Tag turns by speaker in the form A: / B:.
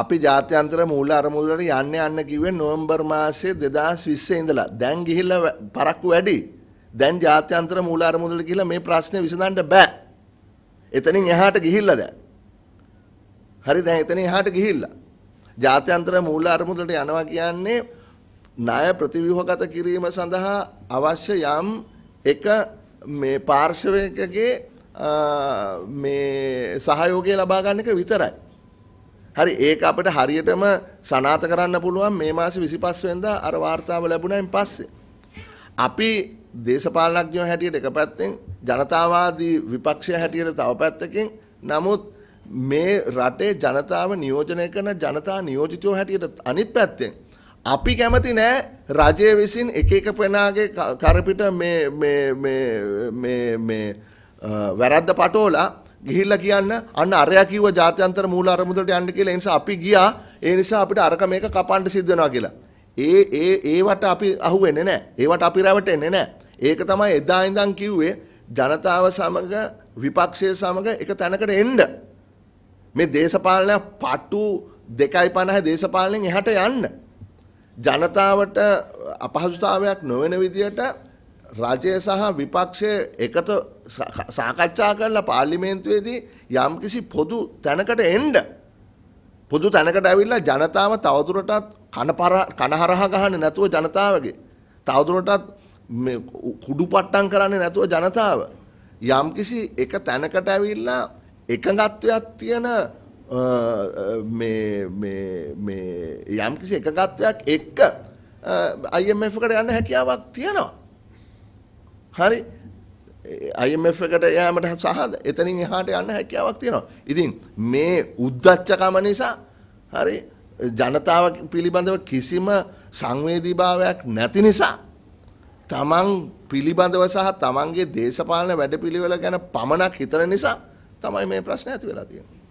A: අපි ජාත්‍යන්තර මූල අරමුදලට යන්න යන්න කිව්වේ නොවැම්බර් මාසේ 2020 ඉඳලා. දැන් ගිහිල්ලා පරක්කු වැඩි. දැන් ජාත්‍යන්තර මූල අරමුදලට ගිහිල්ලා මේ ප්‍රශ්නේ විසඳන්න බෑ. එතනින් එහාට ගිහිල්ලා දැන්. හරි දැන් එතනින් එහාට ගිහිල්ලා. ජාත්‍යන්තර මූල අරමුදලට යනවා කියන්නේ ණය ප්‍රතිව්‍යුහගත කිරීම සඳහා අවශ්‍ය යම් එක මේ පාර්ශවයකගේ මේ සහයෝගය ලබා ගන්න එක විතරයි. හරි ඒක අපිට හරියටම සනාත කරන්න පුළුවන් මේ මාසේ 25 වෙනිදා අර වார்த்தාව ලැබුණයින් පස්සේ. අපි දේශපාලනඥයෝ හැටියට එක පැත්තෙන් ජනතාවාදී විපක්ෂය හැටියට තව පැත්තකින් නමුත් මේ රටේ ජනතාව නියෝජනය කරන ජනතා නියෝජිතයෝ හැටියට අනිත් පැත්තෙන් අපි කැමති නෑ රජය විසින් එක එක පෙනාගේ කරපිට මේ වැරද්ද පටෝලා ගිහිල්ලා කියන්න අන්න අරයා කිව්ව ජාත්‍යන්තර මූල අරමුදලට යන්න කියලා ඒ නිසා අපි ගියා ඒ නිසා අපිට අරක මේක කපන්න සිද්ධ වෙනවා කියලා. ඒ ඒ ඒවට අපි අහුවෙන්නේ නැහැ. ඒවට අපි රැවටෙන්නේ නැහැ. ඒක තමයි එදා ඉඳන් කිව්වේ ජනතාව සමග විපක්ෂය සමග එක තැනකට එන්න. මේ දේශපාලන පටු 2.50 දේශපාලනෙන් එහාට යන්න. ජනතාවට අපහසුතාවයක් නොවන විදියට රජය සහ විපක්ෂය එකට සාකච්ඡා කරලා පාර්ලිමේන්තුවේදී යම්කිසි පොදු තැනකට එන්ඩ. පොදු තැනකට ඇවිල්ලා ජනතාව තවදුරටත් කණහරහ ගහන්න නැතුව ජනතාවගේ. තවදුරටත් කුඩු පට්ටන් කරන්නේ නැතුව ජනතාව. යම්කිසි එක තැනකට ඇවිල්ලා එකගත්වයක් තියෙන යම්කිසි එකගත්වයක් එක්ක අයමකට යන්න හැකියාවක් තියෙනවා. හරි IMF එකට යෑමට සහ එතනින් එහාට යන්න හැකියාවක් තියෙනවා. ඉතින් මේ උද්දච්චකම නිසා හරි ජනතාව පිළිබඳව කිසිම සංවේදීභාවයක් නැති නිසා තමන් පිළිබඳව සහ තමන්ගේ දේශපාලන වැඩපිළිවෙල ගැන පමණක් හිතන නිසා තමයි මේ ප්‍රශ්න ඇති වෙලා තියෙන්නේ.